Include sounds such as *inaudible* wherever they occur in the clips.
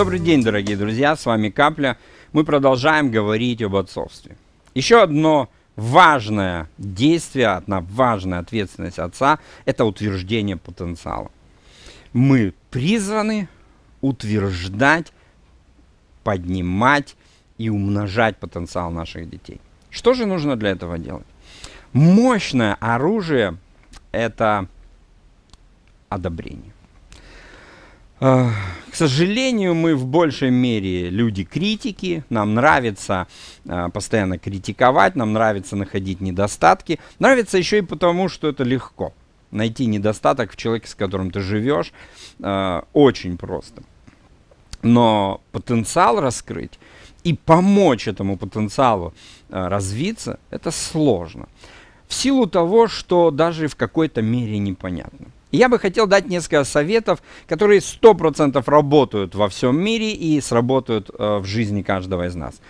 Добрый день, дорогие друзья, с вами Капля. Мы продолжаем говорить об отцовстве. Еще одно важное действие, одна важная ответственность отца – это утверждение потенциала. Мы призваны утверждать, поднимать и умножать потенциал наших детей. Что же нужно для этого делать? Мощное оружие – это одобрение. К сожалению, мы в большей мере люди критики, нам нравится э, постоянно критиковать, нам нравится находить недостатки. Нравится еще и потому, что это легко. Найти недостаток в человеке, с которым ты живешь, э, очень просто. Но потенциал раскрыть и помочь этому потенциалу э, развиться, это сложно. В силу того, что даже в какой-то мере непонятно я бы хотел дать несколько советов, которые 100% работают во всем мире и сработают э, в жизни каждого из нас.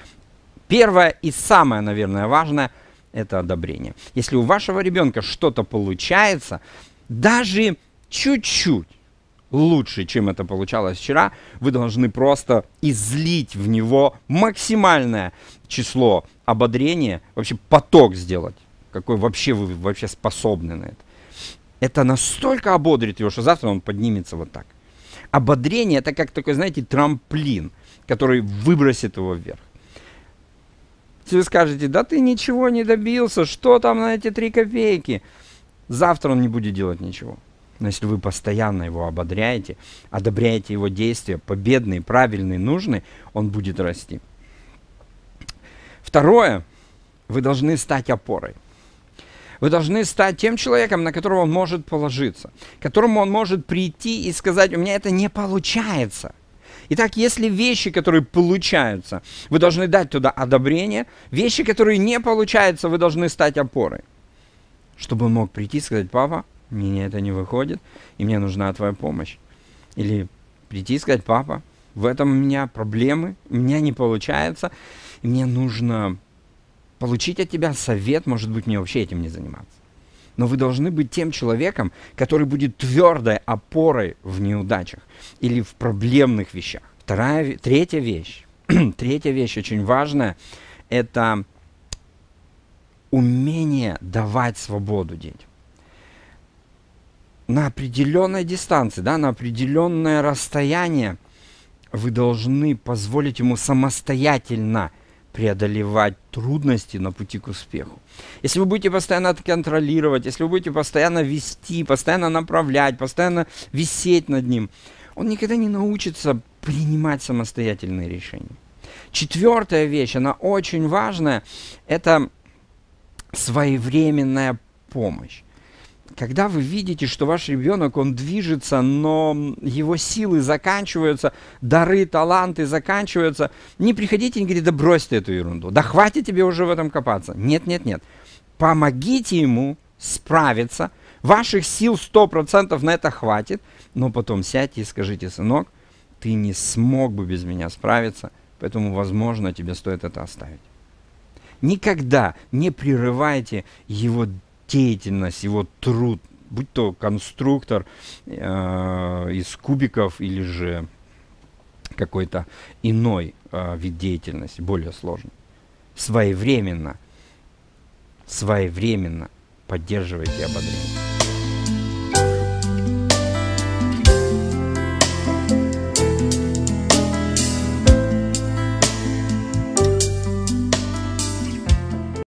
Первое и самое, наверное, важное – это одобрение. Если у вашего ребенка что-то получается, даже чуть-чуть лучше, чем это получалось вчера, вы должны просто излить в него максимальное число ободрения, вообще поток сделать, какой вообще вы вообще способны на это это настолько ободрит его, что завтра он поднимется вот так. Ободрение это как такой, знаете, трамплин, который выбросит его вверх. Если вы скажете, да ты ничего не добился, что там на эти три копейки? Завтра он не будет делать ничего. Но если вы постоянно его ободряете, одобряете его действия, победные, правильные, нужные, он будет расти. Второе, вы должны стать опорой. Вы должны стать тем человеком, на которого он может положиться, которому он может прийти и сказать, у меня это не получается. Итак, если вещи, которые получаются, вы должны дать туда одобрение, вещи, которые не получаются, вы должны стать опорой. Чтобы он мог прийти и сказать, папа, мне это не выходит, и мне нужна твоя помощь. Или прийти и сказать, папа, в этом у меня проблемы, у меня не получается, и мне нужно получить от тебя совет, может быть, мне вообще этим не заниматься. Но вы должны быть тем человеком, который будет твердой опорой в неудачах или в проблемных вещах. Вторая, третья вещь, *clears throat* третья вещь очень важная, это умение давать свободу детям. На определенной дистанции, да, на определенное расстояние вы должны позволить ему самостоятельно преодолевать трудности на пути к успеху. Если вы будете постоянно контролировать, если вы будете постоянно вести, постоянно направлять, постоянно висеть над ним, он никогда не научится принимать самостоятельные решения. Четвертая вещь, она очень важная, это своевременная помощь когда вы видите, что ваш ребенок, он движется, но его силы заканчиваются, дары, таланты заканчиваются, не приходите и не говорите, да брось ты эту ерунду, да хватит тебе уже в этом копаться. Нет, нет, нет. Помогите ему справиться, ваших сил 100% на это хватит, но потом сядьте и скажите, сынок, ты не смог бы без меня справиться, поэтому, возможно, тебе стоит это оставить. Никогда не прерывайте его деятельность, его труд, будь то конструктор э, из кубиков или же какой-то иной э, вид деятельности, более сложный. Своевременно, своевременно поддерживайте ободрение.